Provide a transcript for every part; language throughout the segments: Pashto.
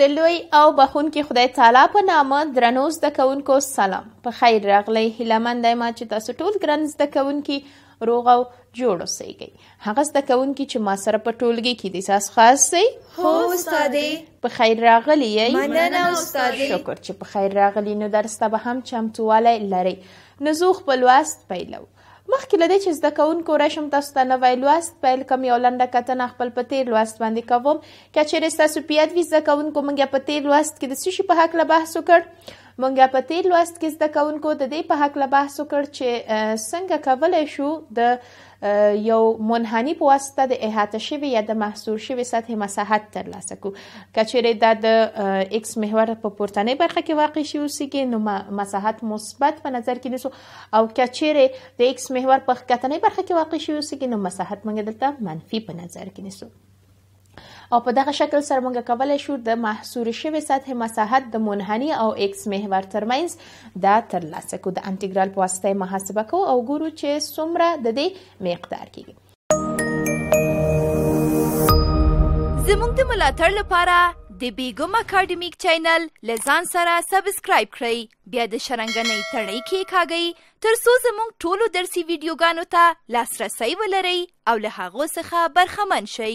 د لوی او بخونکي خدای تعالی په نامه درنو زده کوونکو سلام په خیر راغلی هیله مند یم چې تاسو ټول ګران زده کوونکي روغ او جوړ اوسئ هغه زده کوونکي چې ما سره په ټولګي کې د اساس خاص سي هو استادې په خیر راغلی یې مننه استادې شکر چې په خیر راغلی نو درس ته به هم چمتوالی لري نو زه خپل واست پیلو مخکې له دې چې زده کوونکو راشم تاسو ته نوی لوست پیل کوم یو لنډه کتنه خپل په تیر لوست باندې کوم که چیرې ستاسو په یاد وي زده کوونکو موږ په تیر لوست کې د څه شي په هکله بحث وکړ موږ په تیر لوست کې زده کوونکو د دې په هکله بحث وکړ چې څنګه کولی شو د یو منحني په واسطه د احاطه شوی یا د محصور شوی سطح مساحت ترلاسه کو کچېرې دا د ایکس محور په پورتنۍ برخه کې واقع شي اوسېږي نو مساحت مثبت په نظر کې نیسو او کچېرې د ایکس محور په ښکتنۍ برخه کې واقع شي اوسېږي نو مساحت موږ دلته منفي په نظر کې نیسو او په دغه شکل سره موږ کولای شو د محصور شوی سطح مساحت د منحني او ایکس محور ترمنځ دا ترلاسه کو د انټیګرال په واسطه محاسبه کو او ګورو چې څومره د دې مقدار کیږي زموږ د ملاتړ لپاره د بیګم اکیډمیک چینل لزان سره سبسکرایب کړئ بیا د شرنګنۍ تړۍ کې کاږئ تر څو زموږ ټولو درسي ویډیوګانو ته لاسرسی ولرئ او له هغو څخه برخمن شئ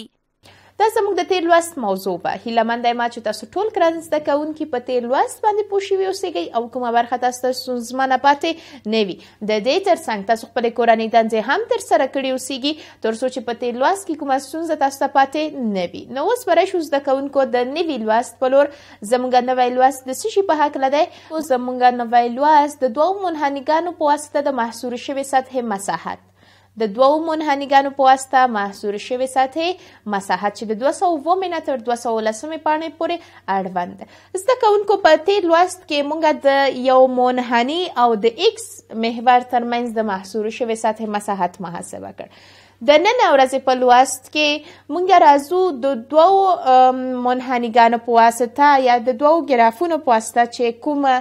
دا زموږ د تیر لوست موضوع وه هیله مند یم چې تاسو ټول ګران زده کوونکي په تیر لوست باندې پوه شوي اوسئ او کومه برخه تاسو ته ستونزمنه پاتې نه وي د دې ترڅنګ تاسو خپلې کورنۍ دندې هم ترسره کړې اوسیږي تر څو چې په تیر لوست کې کومه ستونزه تاسو ته پاتې نه وي نو اوس به راشو زده کوونکو د نوي لوست په لور زموږ نوی لوست د څه شي په هکله دی اوس زموږ نوی لوست د دوو منحنیګانو په واسطه د محصور شوې سطحې مساحت د دوو منحنیګانو په واسطه محصور شوی سطحې مساحت چې د 220 مینا تر 210 پاڼې پورې اړوند زده کوونکو په تیر لوست کې مونږ د یو منحنی او د ایکس محور ترمنځ د محصور شوی سطحې مساحت محاسبه کړ د نن ورځې په لوست کې مونږ راځو د دوو منحنیګانو په واسطه یا د دوو ګرافونو په واسطه چې کومه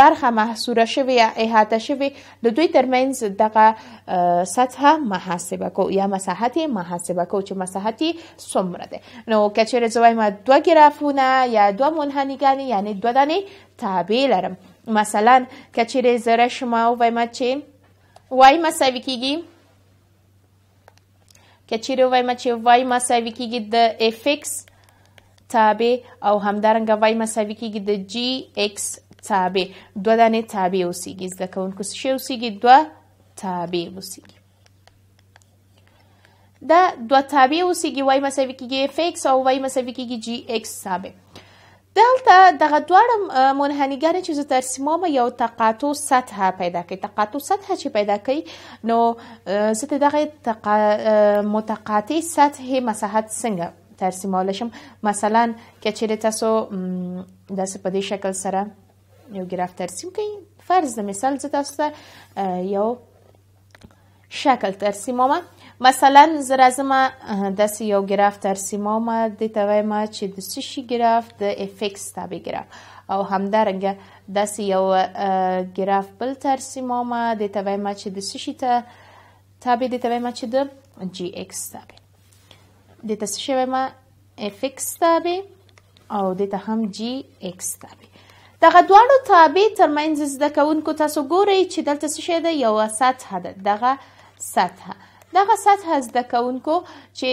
برخه محصوره شوې یا احاطه شوې د دوی ترمنځ دغه سطح محاسبه کو یا مساحت محاسبه کو چې مساحت څومره ده نو که چیرې زه وایم دوه ګرافونه یا دوه منحنیګانې یعنی دوه دانې تابع لرم مثلا که چیرې زه راشم او وایم چې وای مساوي کیږي که چیرې وایم چې وای مساوي کیږي د اف ایکس تابع او همدارنګه وای مساوي کیږي د جی ایکس تابع دوه دانې تابع اوسیږي زده کوونکو څه شی اوسیږي دوه تابع اوسیږي دا دوه تابع اوسیږي وای مساوي کیږي اف ایکس او وای مساوي کیږي جی ایکس تابع دلته دغه دواړه منحنیګانې چې زه ترسیموم یو تقاطع سطحه پیدا کوي تقاطع سطحه چې پیدا کوي نو زه د دغه تقا... متقاطع سطحې مساحت څنګه ترسیمولی شم مثلا که چیرې تاسو داسې په دې شکل سره یو ګراف ترسیم کړئ فرض د مثال زه تاسو ته یو شکل ترسیمومه مثلا زه راځم داسې یو ګراف ترسیمه ما دې ته وایم چې د څه شي ګراف د افکس تابع ګراف او همدارنګه داسې یو ګراف بل ترسیمه ما دې ته وایم چې د څه شي ته تابع دې ته وایم چې د جی ایکس تابع دې ته څه شی وایم افکس تابع او دې ته هم جی ایکس تابع دغه دواړو تابع ترمنځ زده کوونکو تاسو ګورئ چې دلته څه شی ده یوه سطحه ده دغه سطحه دغه سطح زده کوونکو چې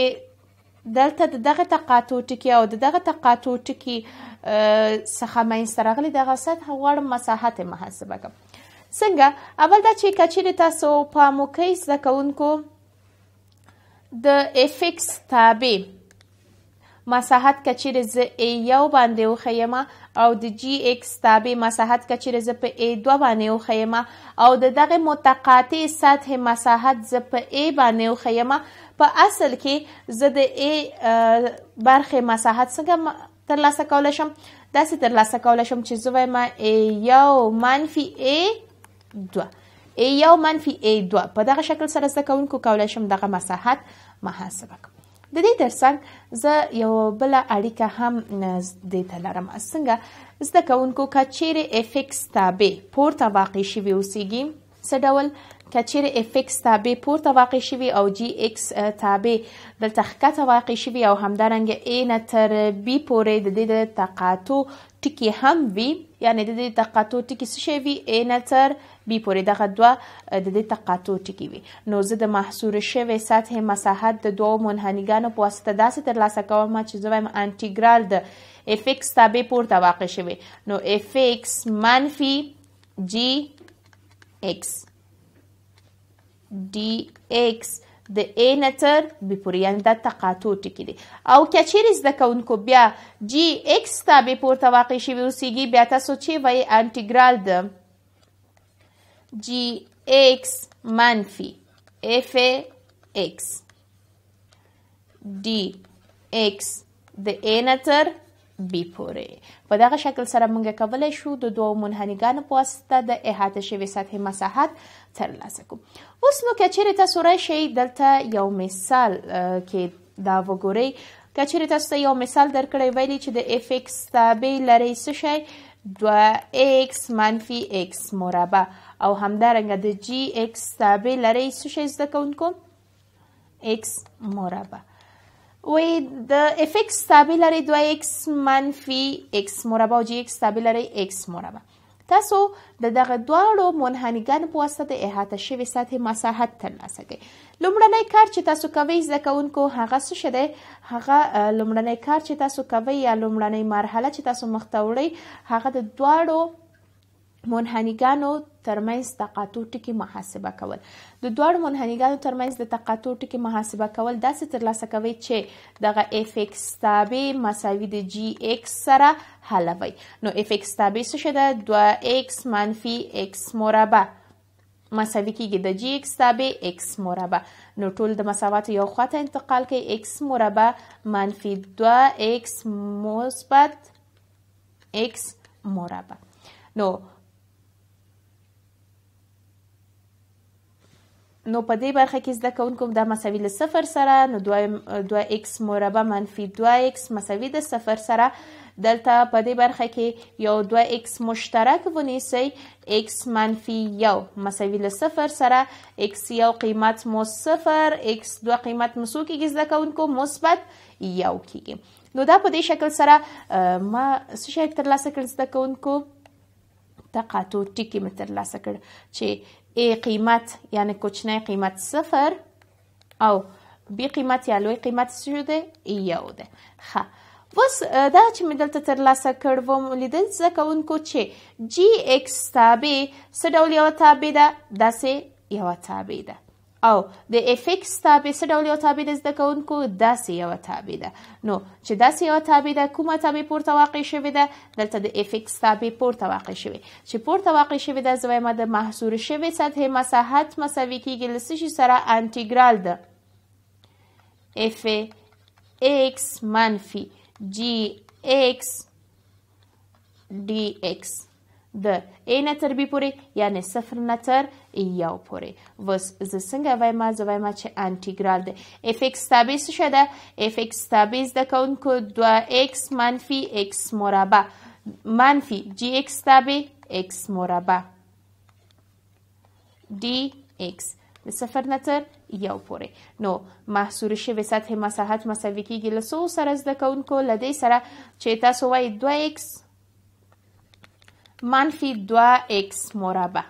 دلته د دغه تقاطع ټکي او د دغه تقاطع ټکي څخه منځته راغلي دغه سطح غواړم مساحت یې محاسبه کړم څنګه اول دا چې که چیرې تاسو په موقعي زده کوونکو د افکس تابع مساحت کچیر ز a1 باندې وخیمه او د جی ایکس تابع مساحت کچیر ز په a2 باندې وخیمه او د دغه متقاطع سطح مساحت ز په a باندې وخیمه په اصل کې ز د a برخه مساحت څنګه ترلاسه کولای شم داسې ترلاسه کولای شم چې زه وایم a1 منفي a2 a1 منفي a2 په دغه شکل سره زده کوونکو کولای شم دغه مساحت محاسبه کړم د دې ترڅنګ زه یو بل اړیکه هم د تلرم څنګه زده کوونکو کچېره افیکس تابع پورته واقع شي وسیږي څه ډول کچېره افیکس تابع پورته واقع شي او جی ایکس تابع دلته ښکته واقع شي او همدارنګه ا نه تر بی پورې د دې تقاطع ټکی هم وي یعنی د دې تقاطع ټکی څه شي وي ا نه تر بي پورې دغه دوه د دې تقاطع ټکي وي نو زه د محصور شوی سطحې مساحت د دوو منحنیګانو په واسطه داسې ترلاسه کوم چې زه وایم انټیګرال د اف ایکس تابع پورته واقع شوی نو اف ایکس منفي جی ایکس ډي ایکس د ا نتر بي پورې یعنی دا تقاطع ټکي دي او که چیرې زده کوونکو بیا جی ایکس تابع پورته واقع شوي اوسیږي بیا تاسو چې وایي انټیګرال د g x منفی f x d x د a نه تر b پورې په دغه شکل سره موږ کولای شو د دوو منحنیګانو په واسطه د احاطه شوي سطحې مساحت ترلاسه کړو اوس نو که چیرې تاسو راشئ دلته یو مثال کې دا وګورئ که چیرې تاسو ته یو مثال درکړی ویلی چې د اف اکس تابع لرئ څه شی دوه اکس منفي اکس مربع او همدارنګه د جی ایکس تابع لري څه شی زده کوونکو ایکس مربع وی د اف ایکس تابع لري 2 ایکس منفي ایکس مربع او جی ایکس تابع لري ایکس مربع تاسو د دغه دواړو منحنیګانو په واسطه د احاطه شوې سطحې مساحت ترلاسه کړئ لومړنی کار چې تاسو کوئ زده کوونکو هغه څه شی دی هغه لومړنی کار چې تاسو کوئ یا لومړنۍ مرحله چې تاسو مخ ته وړئ هغه د دواړو منحنیګانو ترمنځ تقاطع ټکي محاسبه کول د دوه منحنیګانو ترمنځ د تقاطع ټکي محاسبه کول داسې ترلاسه کوي چې دغه اف ایکس تابع مساوي د جی ایکس سره حلوي نو اف ایکس تابع څه شي ده 2 ایکس منفي ایکس مربع مساوي کیږي د جی ایکس تابع ایکس مربع نو ټول د مساوات یو خواته انتقال کوي ایکس مربع منفي 2 ایکس مثبت ایکس مربع نو no. نو په دې برخه کې زده کوونکو د مساوي له صفر سره نو 2 x مربع منفي 2 x مساوي د صفر سره دلته په دې برخه کې یو 2 x مشترک ونیسئ x منفي یو مساوي له صفر سره x یو قیمت مو صفر x دوه قیمت مو څو کېږي زده کوونکو مثبت یو کېږي نو دا په دې شکل سره ما څه شی ترلاسه کړ زده کوونکو تقاطع ټکي مې ترلاسه کړ چې A قیمت یعنی کوچنی قیمت صفر او B قیمت یا لوی قیمت شده یو ده خه اوس دا چې مې دلته ترلاسه کړ وم لیدل زده کوونکو چې جی ایکس تابع څه ډول یوه تابع ده داسې یوه تابع ده او د افکس تابع څه ډول یو تابع د زده کوونکو داسې یوه تابع ده نو چې داسې یوه تابع ده کومه تابع پورته واقع شوې ده دلته د افکس تابع پورته واقع شوې چې پورته واقع شوې ده زه وایم د محصور شوې سطحې مساحت مساوي کیږي له څه سره انټیګرال ده اف x منفی جی x d x د A نتر B پورې یعنی صفر نتر یو پورې وس زه څنګه وایما زه وایما چې انټیګرال د اف ایکس تابع څه شه ده اف ایکس تابع زده کوونکو دوه ایکس منفي ایکس مربع منفي جي ایکس تابع ایکس مربع d x صفر نتر یو پورې نو محصور شوی سطح مساحت مساوي کیږي له څو سره زده کوونکو له دې سره چې تاسو وایي دوه ایکس منفي 2x مربع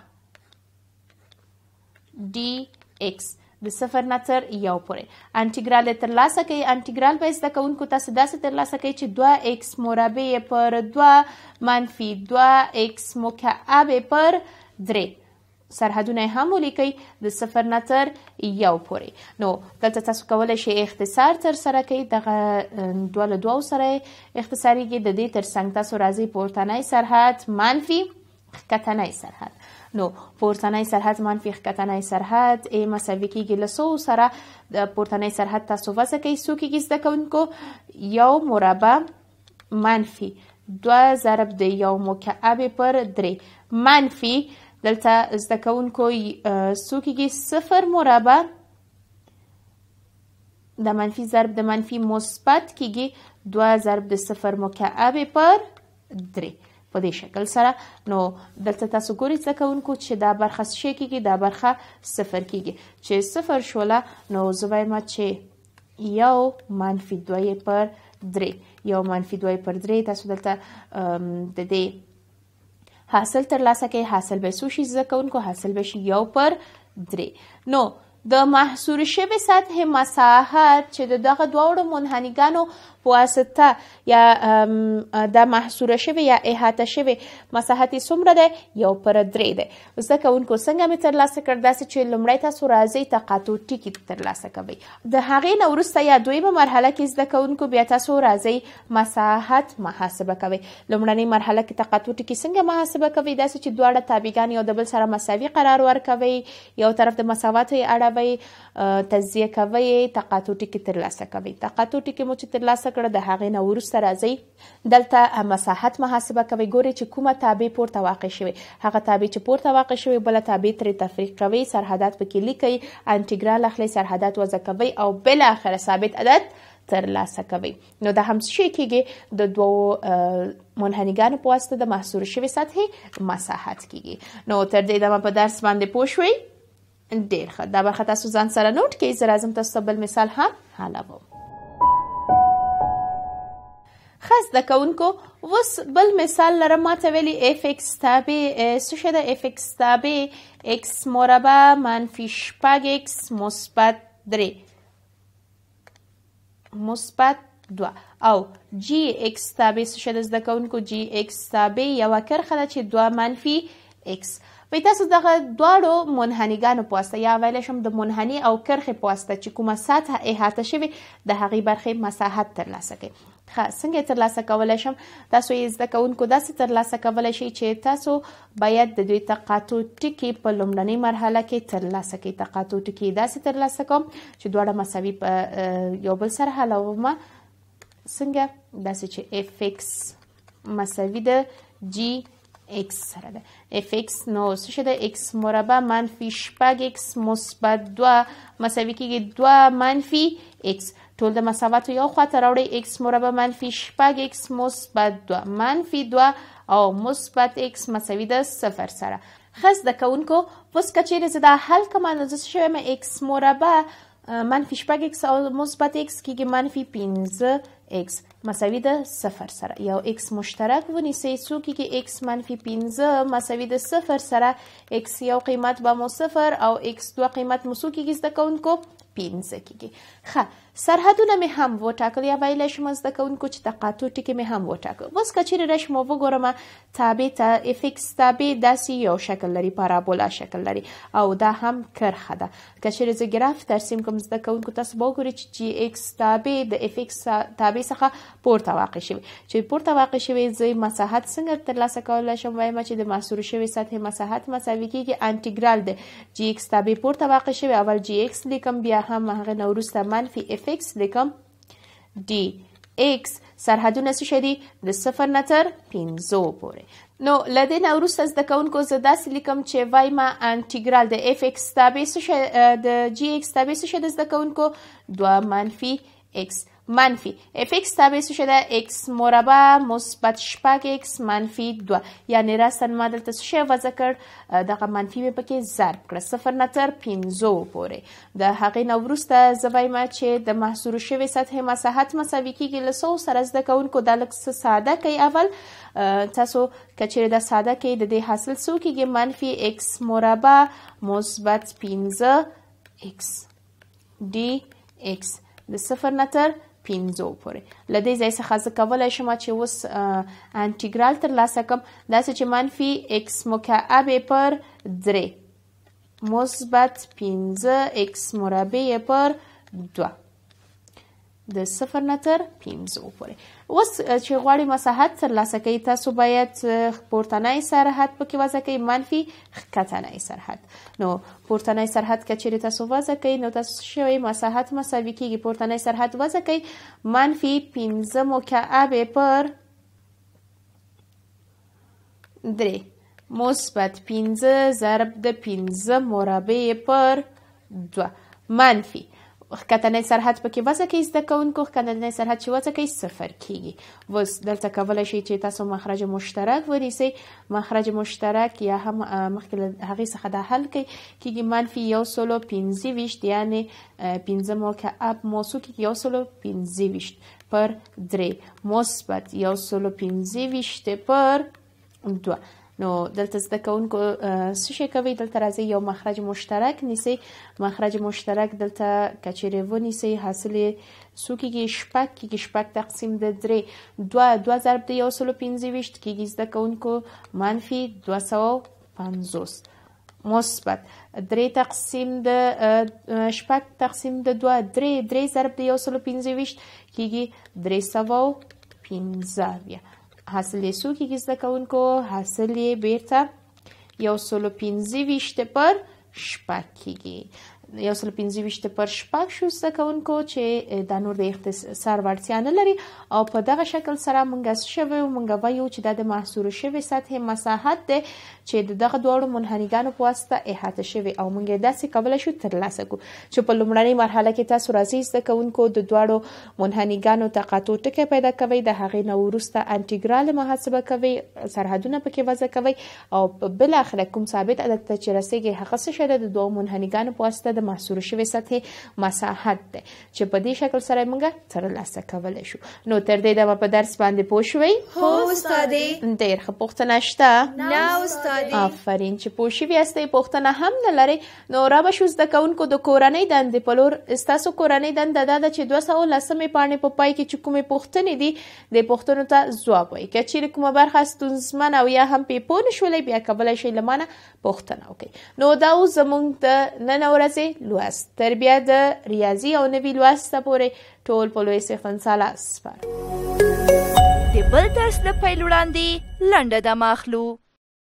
dx د صفر نتر یو پورې انټیګرال تر لاسه کوي انټیګرال به زده کوونکو تاسو داسې تر لاسه کوي چې 2x مربع پر 2 منفی 2x مکعب پر 3 سرحدونه هم ولیکئ د صفر نه تر یو پورې نو دلته تاسو کولی شئ اختصار تر سره کړئ دغه دوه له دوو سره اختصاریږي د دې تر څنګ تاسو راځئ پورتنی سرحد منفي ښکتنی سرحد نو پورتنی سرحد منفي ښکتنی سرحد ای مساوي کیږي له سو سره د پورتنی سرحد تاسو وسه کوي سو کیږي زده کوونکو یو مربع منفي دوه ضرب د یو مکعب پر درې منفي دلته زده کوونکو څو کېږي صفر مربع د منفي ضرب د منفي مثبت کېږي دوه ضرب د صفر مکعب پر درې په دې شکل سره نو دلته تاسو ګورئ زده کوونکو چې دا برخه څه کېږي دا برخه صفر کېږي چې صفر شوله نو زه وایم چې یو منفي دوه پر درې یو منفي دوه پر درې تاسو دلته د دې حاصل ترلاسه کوي حاصل به څو شي زده کوونکو حاصل به شي یو پر درې نو د محصور شوی سطح مساحت چې د دغه دواړو منحنیګانو واسطه یا د محصوره شوی یا احاطه شوی مساحت څومره ده یو پر درې ده زده کوونکو څنګه مې ترلاسه کړ داسې چې لومړی تاسو راځئ تقاطع ټکي ترلاسه کوئ د هغې نه وروسته یا دویمه مرحله کې زده کوونکو بیا تاسو راځئ مساحت محاسبه کوئ لومړنۍ مرحله کې تقاطع ټکي څنګه محاسبه کوئ داسې چې دواړه تابعګان یو د بل سره مساوي قرار ورکوئ یو طرف د مساواتو یې اړوئ تجزیه کوئ تقاطع ټکي ترلاسه کوئ تقاطع ټکي مو چې ترلاسه کړه د هغې نه وروسته راځئ دلته مساحت محاسبه کوئ ګورئ چې کومه تابع پورته واقع شوې هغه تابع چې پورته واقع شوې بله تابع ترې تفریق کوئ سرحدات پکې لیکئ انټیګرال اخلئ سرحدات وضع کوئ او بالاخره ثابت عدد ترلاسه کوي نو دا هم شي کېږي د دوو منحنیګانو په واسطه د محصور شوي سطحې مساحت کېږي نو تر دې دمه په درس باندې پوه شوئ ډېر ښه دا برخه تاسو ځان سره نوټ کړئ زه راځم تاسو بل مثال هم حلوم ښه زده کوونکو اوس بل مثال لرم ماته ویلي اف ایکس تابع څه شی ده اف ایکس تابع ایکس مربع منفي شپږ ایکس مثبت درې مثبت دوه او جی ایکس تابع څه شی ده زده کوونکو جی ایکس تابع یوه کرښه ده چې دوه منفي ایکس وای تاسو دغه دواړو منحنیګانو په واسطه یا ویلی شم د منحني او کرښې په واسطه چې کومه سطحه احاطه شوې د هغې برخې مساحت ترلاسه کوي ښه څنګه تر لاسه کولای شم تاسو یې زده کوونکو داسې تر لاسه کولای شئ چې تاسو باید د دوی تقاطع ټکي په لومړنۍ مرحله کې تر لاسه کړئ تقاطع ټکي داسې تر لاسه کوم چې دواړه مساوي په یو بل سره حلوم څنګه داسې چې اف ایکس مساوي ده جی x سره ده اف x نو څه شده x مربع منفي شپږ x مثبت 2 مساوي کیږي 2 منفي x ټول د مساواتو یو خواته راوړي x مربع منفي شپږ x مثبت دوه منفي دوه او مثبت x مساوي د صفر سره خاص د کوونکو پس کچېره زه د حل کوم اندازه شوم x مربع منفي شپږ x او مثبت x کېږي منفي پنځه x مساوي د صفر سره یو x مشترک ونیسئ څو کېږي x منفي پنځه مساوي د صفر سره x یو قیمت به مو صفر او x دوه قیمت مو څو کېږي زده کوونکو پنځه کېږي ښه سرحدونه مې هم وټاکل یا ویلی شم زده کوونکو چې تقاطع ټکي مې هم وټاکل اوس که چیرې راشم وګورم تابع ته افکس تابع داسې یو شکل لري پارابولا شکل لري او دا هم کرښه ده که چیرې زه ګراف ترسیم کوم زده کوونکو تاسو به وګورئ چې جي ایکس تابع د افکس تابع څخه پورته واقع شوي چې پورته واقع شوي زه مساحت څنګه ترلاسه کولی شم وایم چې د محصور شوي سطحې مساحت مساوي کېږي انټیګرال د جي ایکس تابع پورته واقع شوي اول جي ایکس لیکم بیا هم هغې نه وروسته منفي فیکس لیکم ډي ایکس سرحدونه څه شي دي د صفر نه تر پنځو پورې نو له دې نه وروسته زده کوونکو زه داسې لیکم چې وایما انټیګرال د اف ایکس تابع څه شی د جي ایکس تابع څه شی د زده کوونکو دوه منفي ایکس منفی fx تابع شده x مربع مثبت شپږ x منفی 2 یعنی راستن ما دلته څه شی وځه کړ دغه منفی به پکې ضرب کړه صفر نه تر 15 پورې د هغې نه وروسته زه وایم چې د محصور شوې سطحې مساحت مساوي کیږي له سو سره زده کوونکو دا لږ څه ساده کوي اول تاسو که چیرې دا ساده کوي د دې حاصل څو کیږي منفی x مربع مثبت 15 x d x د صفر نه تر 15 پورې لدې ځای څخه زه کولای شم چې اوس انټیګرال تر لاسه کوم داسې چې منفي x مکعب پر 3 مثبت 15 x مربع پر 2 د صفر نه تر 15 پورې اوس چې غواړئ مساحت ترلاسه کړئ تاسو باید پورتنۍ سرحد پکې وضع کړئ منفي کتنۍ سرحد نو پورتنۍ سرحد کچېرې تاسو وضع کړئ نو تاسو شوی مساحت مساوي کیږي پورتنۍ سرحد وضع کړئ منفي 15 مکعب پر 3 مثبت 15 ضرب د 15 مربع پر 2 منفي ښکتنی سرحد پکې وضع کوي زده کوونکو ښکتنی سرحد چې وضع کوي صفر کیږي اوس دلته کولی شئ چې تاسو مخرج مشترک ونیسئ مخرج مشترک یا هم مخکې له هغې څخه دا حل کوي کیږي منفي یو سلو پنځه ویشت یعنې پنځه مکعب موسو کیږي یو سلو پنځه ویشت پر درې مثبت یو سلو پنځه ویشت پر دوه نو دلته زده کوونکو څه شي کوي دلته راځي یو مخرج مشترک نیسي مخرج مشترک دلته کچېره ونیسي حاصل سو کېږي شپږ کېږي شپږ تقسیم د درې دوه دوه ضرب د یو سلو پنځه ویشت کېږي زده کوونکو منفي دوه سوه پنځوس مثبت درې تقسیم د شپږ تقسیم د دوه درې درې ضرب د یو سلو پنځه ویشت کېږي درې سوه پنځه حاصلې څو کې زده کوونکو حاصلې بیرته یو سلو پنځه ویشت پر شپږ کیږي یو سل پنځه ویشت پر شپږ شو زده کوونکو چې دا نور د اختصار وړتیا نه لري او په دغه شکل سره مونږ شوی مونږ وایو چې دا د محصور شوی سطح مساحت دی چې دغه دواړو منحنیګانو په واسطه احاطه شوی او مونږ داسې کولای شو ترلاسه کړو چې په لومړنۍ مرحله کې تاسو راځي زده کوونکو د دواړو منحنیګانو تقاطع ټکی پیدا کوي د هغې نه وروسته انټیګرال محاسبه کوي سرحدونه پکې وضع کوي او بل اخر کوم ثابت عدد ته چې رسیږي هغه څه شته د دوه منحنیګانو په واسطه د د محصور شوې سطحې مساحت دی چې په دې شکل سره موږ تر لاسه کولی شو نو تر دې دمه په درس باندې پوه شوئ هو استادې ډېر ښه پوښتنه شته نه استادې آفرین چې پوه شوي یاستئ پوښتنه هم نه لرئ نو را به شو زده کوونکو د کورنۍ دندې په لور ستاسو کورنۍ دنده دا ده چې دوه سوه لسمې پاڼې په پای کې چې کومې پوښتنې دي د پوښتنو ته ځواب وایي که چیرې کومه برخه ستونزمنه او یا هم پې پوه نشولئ بیا کولی شئ له مانه پوښتنه وکړئ نو دا اوس زموږ د نن ورځې لوست تر بیا د ریاضي او نوي لوست پورې ټول په لوی سیخن سالا سپارو د بل درس د پیل وړاندې لنډه د ماخلو